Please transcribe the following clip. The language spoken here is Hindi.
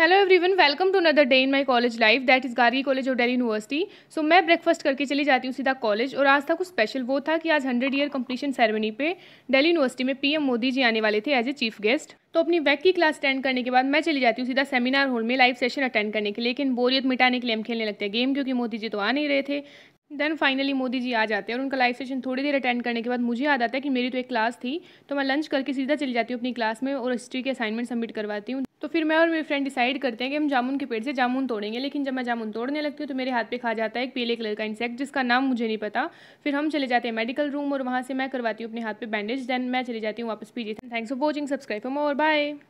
hello everyone welcome to another day in my college life that is Gargi college of Delhi university so मैं ब्रेकफास्ट करके चली जाती हूँ सीधा कॉलेज और आज था कुछ स्पेशल वो था कि आज हंड्रेड ईयर कंप्लीशन सेरेमनी पे डेली यूनिवर्सिटी में पीएम मोदी जी आने वाले थे एज ए चीफ गेस्ट तो अपनी वैक की क्लास अटेंड करने के बाद मैं चली जाती हूँ सीधा सेमिनार हॉल में लाइव सेशन अटेंड करने के लिए लेकिन बोरियत मिटाने के लिए हम खेलने लगते हैं गेम क्योंकि मोदी जी तो आ नहीं रहे थे देन फाइनली मोदी जी आ जाते हैं और उनका लाइव सेशन थोड़ी देर अटेंड करने के बाद मुझे याद आता है कि मेरी तो एक क्लास थी तो मैं लंच करके सीधा चली जाती हूँ अपनी क्लास में और हिस्ट्री के असाइनमेंट सबमिट करवाती हूँ तो फिर मैं और मेरे फ्रेंड डिसाइड करते हैं कि हम जामुन के पेड़ से जामुन तोड़ेंगे लेकिन जब मैं जामुन तोड़ने लगती हूँ तो मेरे हाथ पे खा जाता है एक पीले कलर का इंसेक्ट जिसका नाम मुझे नहीं पता फिर हम चले जाते हैं मेडिकल रूम और वहाँ से मैं करवाती हूँ अपने हाथ पे बैंडेज देन मैं चली जाती हूँ वापस PG thanks for watching subscribe for more bye